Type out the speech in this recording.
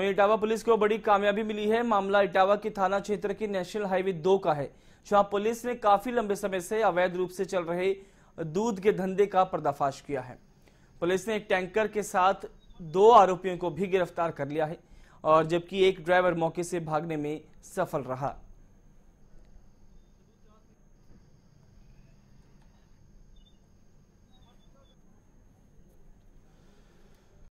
वहीं इटावा पुलिस को बड़ी कामयाबी मिली है मामला इटावा की थाना क्षेत्र की नेशनल हाईवे दो का है जहां पुलिस ने काफी लंबे समय से अवैध रूप से चल रहे दूध के धंधे का पर्दाफाश किया है पुलिस ने एक टैंकर के साथ दो आरोपियों को भी गिरफ्तार कर लिया है और जबकि एक ड्राइवर मौके से भागने में सफल रहा